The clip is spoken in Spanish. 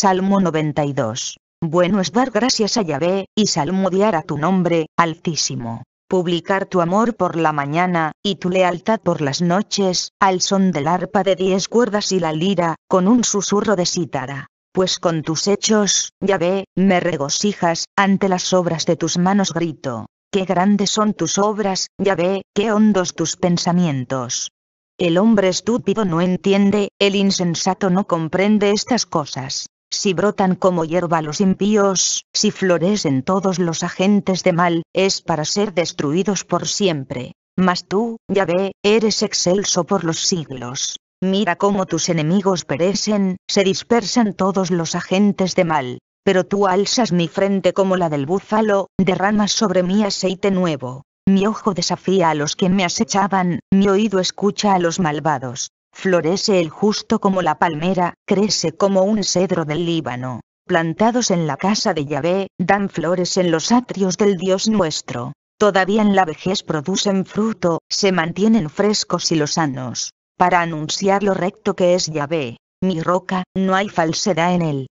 Salmo 92. Bueno es dar gracias a Yahvé, y salmodiar a tu nombre, Altísimo. Publicar tu amor por la mañana, y tu lealtad por las noches, al son del arpa de diez cuerdas y la lira, con un susurro de sítara. Pues con tus hechos, Yahvé, me regocijas, ante las obras de tus manos grito. Qué grandes son tus obras, Yahvé, qué hondos tus pensamientos. El hombre estúpido no entiende, el insensato no comprende estas cosas si brotan como hierba los impíos, si florecen todos los agentes de mal, es para ser destruidos por siempre. Mas tú, ve, eres excelso por los siglos. Mira cómo tus enemigos perecen, se dispersan todos los agentes de mal. Pero tú alzas mi frente como la del búfalo, derramas sobre mí aceite nuevo. Mi ojo desafía a los que me acechaban, mi oído escucha a los malvados. Florece el justo como la palmera, crece como un cedro del Líbano. Plantados en la casa de Yahvé, dan flores en los atrios del Dios nuestro. Todavía en la vejez producen fruto, se mantienen frescos y sanos. Para anunciar lo recto que es Yahvé, mi roca, no hay falsedad en él.